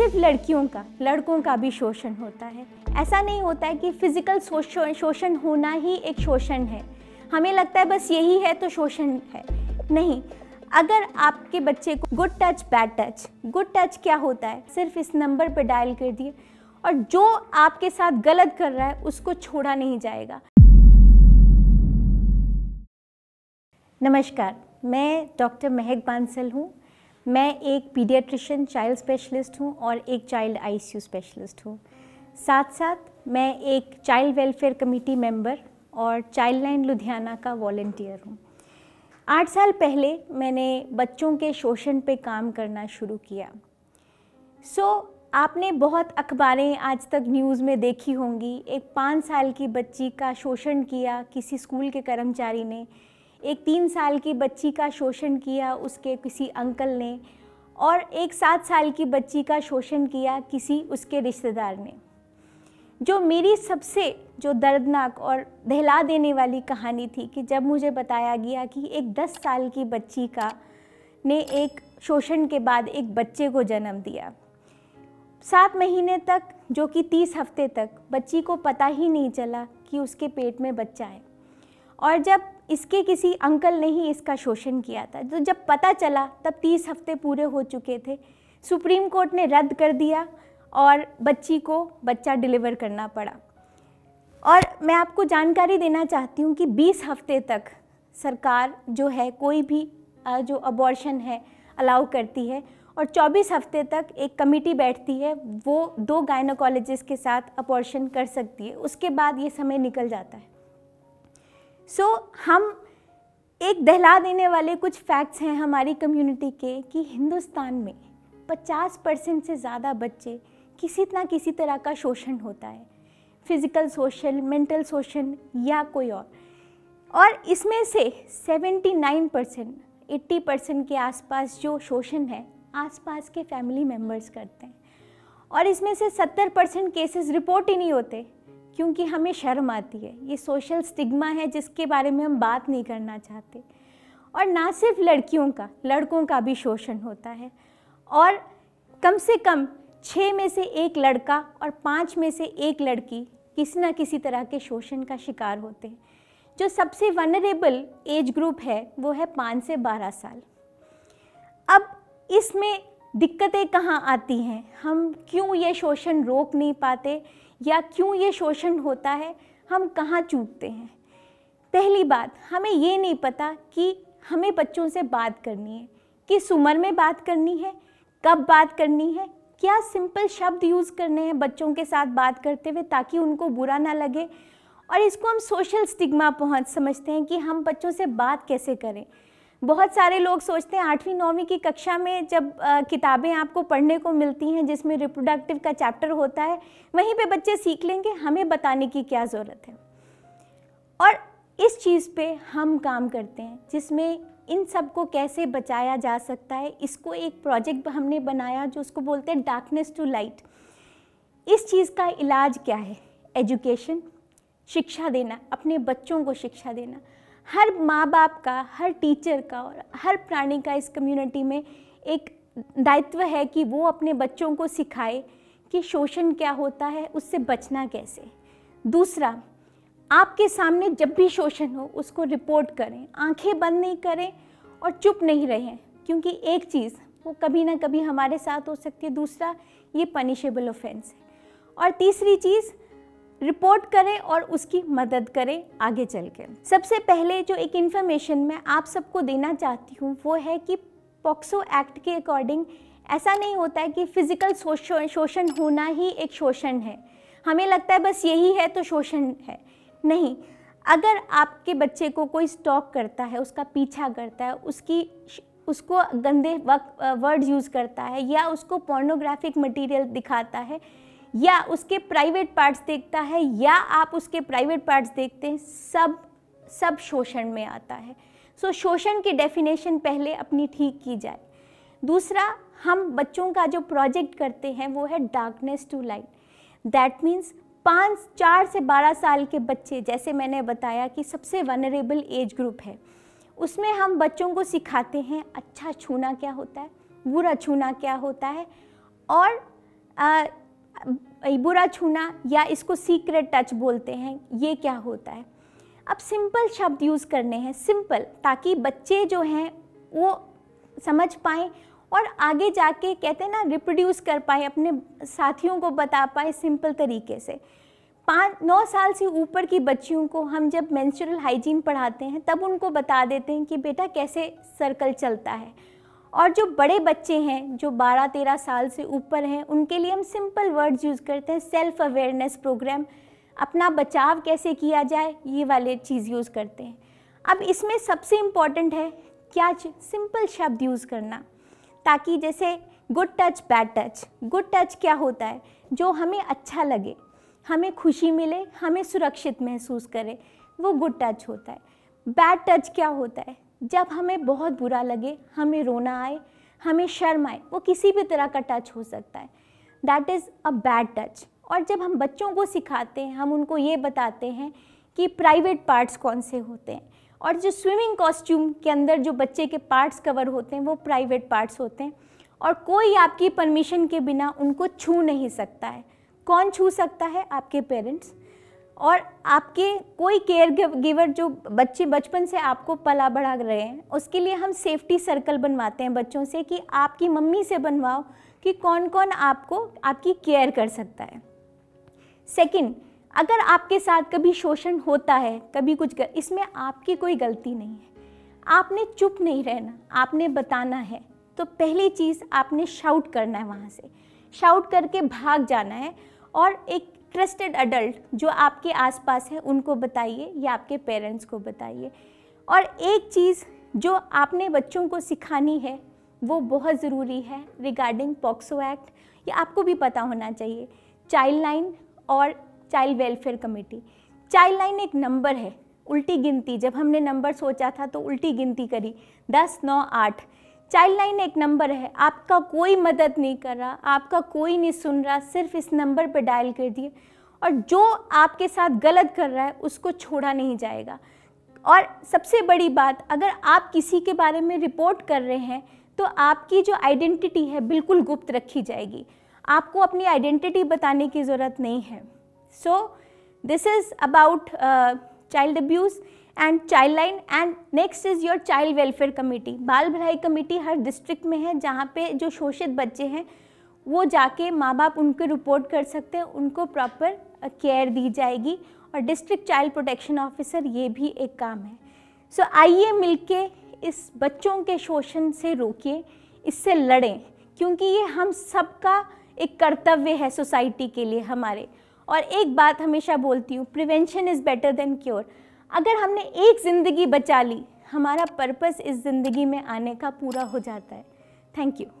सिर्फ लड़कियों का लड़कों का भी शोषण होता है ऐसा नहीं होता है कि फिजिकल शोषण होना ही एक शोषण है हमें लगता है बस यही है तो शोषण है नहीं अगर आपके बच्चे को good touch bad touch good touch क्या होता है सिर्फ इस नंबर पर डायल कर दिए और जो आपके साथ गलत कर रहा है उसको छोड़ा नहीं जाएगा नमस्कार मैं डॉक्टर महक बांसल हूँ मैं एक पीडियाट्रिशन चाइल्ड स्पेशलिस्ट हूँ और एक चाइल्ड आईसीयू स्पेशलिस्ट हूँ साथ साथ मैं एक चाइल्ड वेलफेयर कमेटी मेंबर और चाइल्ड लाइन लुधियाना का वॉल्टियर हूँ आठ साल पहले मैंने बच्चों के शोषण पे काम करना शुरू किया सो so, आपने बहुत अखबारें आज तक न्यूज़ में देखी होंगी एक पाँच साल की बच्ची का शोषण किया किसी स्कूल के कर्मचारी ने एक तीन साल की बच्ची का शोषण किया उसके किसी अंकल ने और एक सात साल की बच्ची का शोषण किया किसी उसके रिश्तेदार ने जो मेरी सबसे जो दर्दनाक और दहला देने वाली कहानी थी कि जब मुझे बताया गया कि एक दस साल की बच्ची का ने एक शोषण के बाद एक बच्चे को जन्म दिया सात महीने तक जो कि तीस हफ्ते तक बच्ची को पता ही नहीं चला कि उसके पेट में बच्चा है और जब इसके किसी अंकल ने ही इसका शोषण किया था तो जब पता चला तब तीस हफ्ते पूरे हो चुके थे सुप्रीम कोर्ट ने रद्द कर दिया और बच्ची को बच्चा डिलीवर करना पड़ा और मैं आपको जानकारी देना चाहती हूँ कि 20 हफ्ते तक सरकार जो है कोई भी जो अबॉर्शन है अलाउ करती है और 24 हफ्ते तक एक कमेटी बैठती है वो दो गायनोकोलॉजिस्ट के साथ अपॉर्शन कर सकती है उसके बाद ये समय निकल जाता है सो so, हम एक दहला देने वाले कुछ फैक्ट्स हैं हमारी कम्युनिटी के कि हिंदुस्तान में 50 परसेंट से ज़्यादा बच्चे किसी ना किसी तरह का शोषण होता है फिज़िकल सोशल मेंटल शोषण या कोई और और इसमें से 79 परसेंट एट्टी परसेंट के आसपास जो शोषण है आसपास के फैमिली मेम्बर्स करते हैं और इसमें से 70 परसेंट केसेस रिपोर्ट ही नहीं होते क्योंकि हमें शर्म आती है ये सोशल स्टिग्मा है जिसके बारे में हम बात नहीं करना चाहते और ना सिर्फ लड़कियों का लड़कों का भी शोषण होता है और कम से कम छः में से एक लड़का और पाँच में से एक लड़की किसी ना किसी तरह के शोषण का शिकार होते हैं जो सबसे वनरेबल एज ग्रुप है वो है पाँच से बारह साल अब इसमें दिक्कतें कहाँ आती हैं हम क्यों ये शोषण रोक नहीं पाते या क्यों ये शोषण होता है हम कहाँ चूकते हैं पहली बात हमें ये नहीं पता कि हमें बच्चों से बात करनी है किस उम्र में बात करनी है कब बात करनी है क्या सिंपल शब्द यूज़ करने हैं बच्चों के साथ बात करते हुए ताकि उनको बुरा ना लगे और इसको हम सोशल स्टिग्मा पहुँच समझते हैं कि हम बच्चों से बात कैसे करें बहुत सारे लोग सोचते हैं आठवीं नौवीं की कक्षा में जब किताबें आपको पढ़ने को मिलती हैं जिसमें रिप्रोडक्टिव का चैप्टर होता है वहीं पे बच्चे सीख लेंगे हमें बताने की क्या ज़रूरत है और इस चीज़ पे हम काम करते हैं जिसमें इन सब को कैसे बचाया जा सकता है इसको एक प्रोजेक्ट हमने बनाया जो उसको बोलते हैं डार्कनेस टू लाइट इस चीज़ का इलाज क्या है एजुकेशन शिक्षा देना अपने बच्चों को शिक्षा देना हर माँ बाप का हर टीचर का और हर प्राणी का इस कम्युनिटी में एक दायित्व है कि वो अपने बच्चों को सिखाए कि शोषण क्या होता है उससे बचना कैसे दूसरा आपके सामने जब भी शोषण हो उसको रिपोर्ट करें आंखें बंद नहीं करें और चुप नहीं रहें क्योंकि एक चीज़ वो कभी ना कभी हमारे साथ हो सकती है दूसरा ये पनिशेबल ऑफेंस है और तीसरी चीज़ रिपोर्ट करें और उसकी मदद करें आगे चल के सबसे पहले जो एक इन्फॉर्मेशन मैं आप सबको देना चाहती हूँ वो है कि पॉक्सो एक्ट के अकॉर्डिंग ऐसा नहीं होता है कि फिजिकल शोषण होना ही एक शोषण है हमें लगता है बस यही है तो शोषण है नहीं अगर आपके बच्चे को कोई स्टॉक करता है उसका पीछा करता है उसकी उसको गंदे वर्ड यूज़ करता है या उसको पोर्नोग्राफिक मटेरियल दिखाता है या उसके प्राइवेट पार्ट्स देखता है या आप उसके प्राइवेट पार्ट्स देखते हैं सब सब शोषण में आता है सो so, शोषण की डेफिनेशन पहले अपनी ठीक की जाए दूसरा हम बच्चों का जो प्रोजेक्ट करते हैं वो है darkness to light that means पाँच चार से बारह साल के बच्चे जैसे मैंने बताया कि सबसे वनरेबल एज ग्रुप है उसमें हम बच्चों को सिखाते हैं अच्छा छूना क्या होता है बुरा छूना क्या होता है और आ, बुरा छूना या इसको सीक्रेट टच बोलते हैं ये क्या होता है अब सिंपल शब्द यूज़ करने हैं सिंपल ताकि बच्चे जो हैं वो समझ पाए और आगे जाके कहते हैं ना रिप्रोड्यूस कर पाए अपने साथियों को बता पाए सिंपल तरीके से पाँच नौ साल से ऊपर की बच्चियों को हम जब मेंस्ट्रुअल हाइजीन पढ़ाते हैं तब उनको बता देते हैं कि बेटा कैसे सर्कल चलता है और जो बड़े बच्चे हैं जो 12-13 साल से ऊपर हैं उनके लिए हम सिंपल वर्ड्स यूज़ करते हैं सेल्फ अवेयरनेस प्रोग्राम अपना बचाव कैसे किया जाए ये वाले चीज़ यूज़ करते हैं अब इसमें सबसे इम्पॉर्टेंट है क्या सिंपल शब्द यूज़ करना ताकि जैसे good touch bad touch good touch क्या होता है जो हमें अच्छा लगे हमें खुशी मिले हमें सुरक्षित महसूस करे वो गुड टच होता है बैड टच क्या होता है जब हमें बहुत बुरा लगे हमें रोना आए हमें शर्म आए वो किसी भी तरह का टच हो सकता है that is a bad touch और जब हम बच्चों को सिखाते हैं हम उनको ये बताते हैं कि प्राइवेट पार्ट्स कौन से होते हैं और जो स्विमिंग कॉस्ट्यूम के अंदर जो बच्चे के पार्ट्स कवर होते हैं वो प्राइवेट पार्ट्स होते हैं और कोई आपकी परमिशन के बिना उनको छू नहीं सकता है कौन छू सकता है आपके पेरेंट्स और आपके कोई केयर गिवर जो बच्चे बचपन से आपको पला बढ़ा रहे हैं उसके लिए हम सेफ्टी सर्कल बनवाते हैं बच्चों से कि आपकी मम्मी से बनवाओ कि कौन कौन आपको आपकी केयर कर सकता है सेकंड अगर आपके साथ कभी शोषण होता है कभी कुछ कर, इसमें आपकी कोई गलती नहीं है आपने चुप नहीं रहना आपने बताना है तो पहली चीज़ आपने शाउट करना है वहाँ से शाउट करके भाग जाना है और एक ट्रस्टेड अडल्ट जो आपके आसपास है उनको बताइए या आपके पेरेंट्स को बताइए और एक चीज़ जो आपने बच्चों को सिखानी है वो बहुत ज़रूरी है रिगार्डिंग पॉक्सो एक्ट ये आपको भी पता होना चाहिए चाइल्ड लाइन और child welfare committee child line एक नंबर है उल्टी गिनती जब हमने नंबर सोचा था तो उल्टी गिनती करी दस नौ आठ चाइल्ड लाइन एक नंबर है आपका कोई मदद नहीं कर रहा आपका कोई नहीं सुन रहा सिर्फ इस नंबर पर डायल कर दिए और जो आपके साथ गलत कर रहा है उसको छोड़ा नहीं जाएगा और सबसे बड़ी बात अगर आप किसी के बारे में रिपोर्ट कर रहे हैं तो आपकी जो आइडेंटिटी है बिल्कुल गुप्त रखी जाएगी आपको अपनी आइडेंटिटी बताने की ज़रूरत नहीं है so this is about child abuse and child line and next is your child welfare committee बाल भलाई कमेटी हर डिस्ट्रिक्ट में है जहाँ पे जो शोषित बच्चे हैं वो जाके माँ बाप उनके रिपोर्ट कर सकते हैं उनको प्रॉपर केयर दी जाएगी और डिस्ट्रिक्ट चाइल्ड प्रोटेक्शन ऑफिसर ये भी एक काम है सो so, आइए मिलके इस बच्चों के शोषण से रोकिए इससे लड़ें क्योंकि ये हम सबका एक कर्तव्य है सोसाइटी के लिए हमारे और एक बात हमेशा बोलती हूँ prevention is better than cure अगर हमने एक ज़िंदगी बचा ली हमारा पर्पस इस ज़िंदगी में आने का पूरा हो जाता है थैंक यू